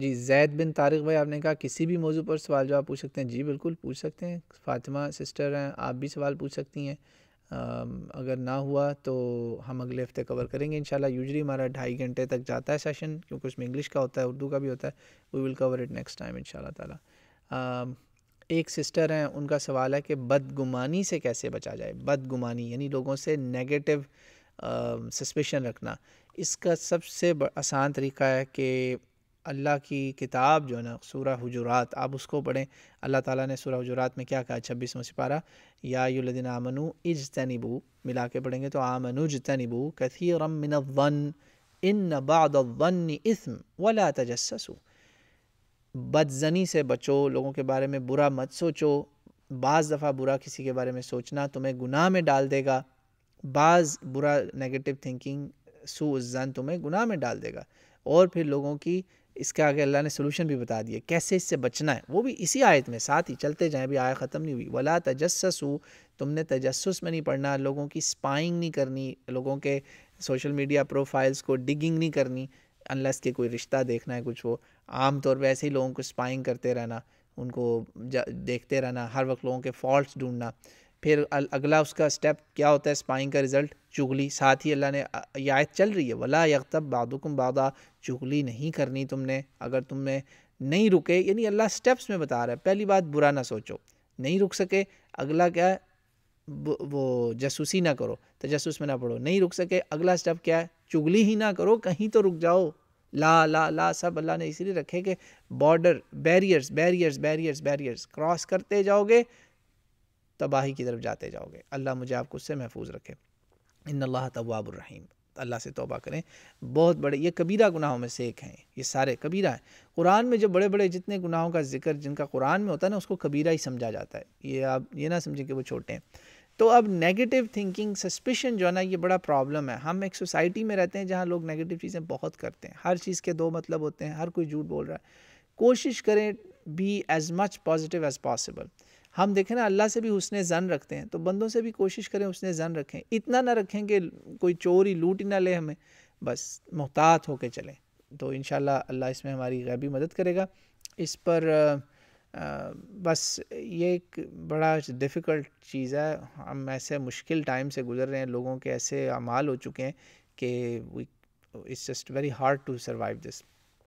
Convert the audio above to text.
जी जैद बिन तारिक भाई आपने कहा किसी भी मौजू पर सवाल जवाब पूछ सकते हैं जी बिल्कुल पूछ सकते हैं फातिमा सिस्टर हैं आप भी सवाल पूछ सकती हैं अगर ना हुआ तो हम अगले हफ्ते कवर करेंगे इन यूजली हमारा ढाई घंटे तक जाता है सेशन क्योंकि उसमें इंग्लिश का होता है उर्दू का भी होता है we will cover it next time in तला एक सिस्टर हैं उनका सवाल है कि बदगुमानी से कैसे बचा जाए बदगुमानी यानी लोगों से नेगेटिव सस्पेशन रखना इसका सबसे आसान तरीका है कि अल्लाह की किताब जो है ना सूरह हजरात आप उसको पढ़ें अल्लाह ताला ने सूरह हजरात में क्या कहा छब्बीस में सिपारा यादिन आमनु इज तनिबू मिला के पढ़ेंगे तो आमनु कथी तनिबू कथीरम वन इन बादन इसम वला तजस्सु बदजनी से बचो लोगों के बारे में बुरा मत सोचो बाज़ दफ़ा बुरा किसी के बारे में सोचना तुम्हें गुनाह में डाल देगा बाज़ बुरा नेगेटिव थिंकिंग सूजन तुम्हें गुनाह में डाल देगा और फिर लोगों की इसका आगे अल्लाह ने सोलूशन भी बता दिया कैसे इससे बचना है वो भी इसी आयत में साथ ही चलते जाएँ भी आया ख़त्म नहीं हुई वला तजस्सू तुमने तजस्स में नहीं पढ़ना लोगों की स्पाइंग नहीं करनी लोगों के सोशल मीडिया प्रोफाइल्स को डिगिंग नहीं करनी अनलस के कोई रिश्ता देखना है कुछ वो आम तौर पर ऐसे ही लोगों को स्पाइंग करते रहना उनको देखते रहना हर वक्त लोगों के फॉल्ट ढूंढना फिर अगला उसका स्टेप क्या होता है स्पाइंग का रिज़ल्ट चुगली साथ ही अल्लाह ने आयत चल रही है वला यकतब बादुकुम बादा चुगली नहीं करनी तुमने अगर तुमने नहीं रुके यानी अल्लाह स्टेप्स में बता रहा है पहली बात बुरा ना सोचो नहीं रुक सके अगला क्या है वो जासूसी ना करो तो जासूस में ना पढ़ो नहीं रुक सके अगला स्टेप क्या है चुगली ही ना करो कहीं तो रुक जाओ ला ला ला सब अल्लाह ने इसलिए रखे कि border barriers barriers barriers barriers cross करते जाओगे तबाही की तरफ जाते जाओगे अल्लाह मुझे आपको उससे महफूज रखे इन अल्लाह तवाबुररहीम अल्लाह से तोबा करें बहुत बड़े ये कबीरा गुनाहों में से एक हैं ये सारे कबीरा हैं कुरान में जो बड़े बड़े जितने गुनाहों का जिक्र जिनका कुरान में होता है ना उसको कबीरा ही समझा जाता है ये आप ये ना समझें कि वो छोटे हैं तो अब नेगेटिव थिंकिंग सस्पेशन जो है ना ये बड़ा प्रॉब्लम है हम एक सोसाइटी में रहते हैं जहाँ लोग नेगेटिव चीज़ें बहुत करते हैं हर चीज़ के दो मतलब होते हैं हर कोई झूठ बोल रहा है कोशिश करें be as much positive as possible हम देखें ना अल्लाह से भी उसने ज़न रखते हैं तो बंदों से भी कोशिश करें उसने ज़न रखें इतना ना रखें कि कोई चोर ही लूट ही ना ले हमें बस मुहतात होकर चलें तो इन अल्लाह इसमें हमारी गैबी मदद करेगा इस पर आ, बस ये एक बड़ा डिफ़िकल्ट चीज़ है हम ऐसे मुश्किल टाइम से गुजर रहे हैं लोगों के ऐसे अमाल हो चुके हैं कि we it's just very hard to survive this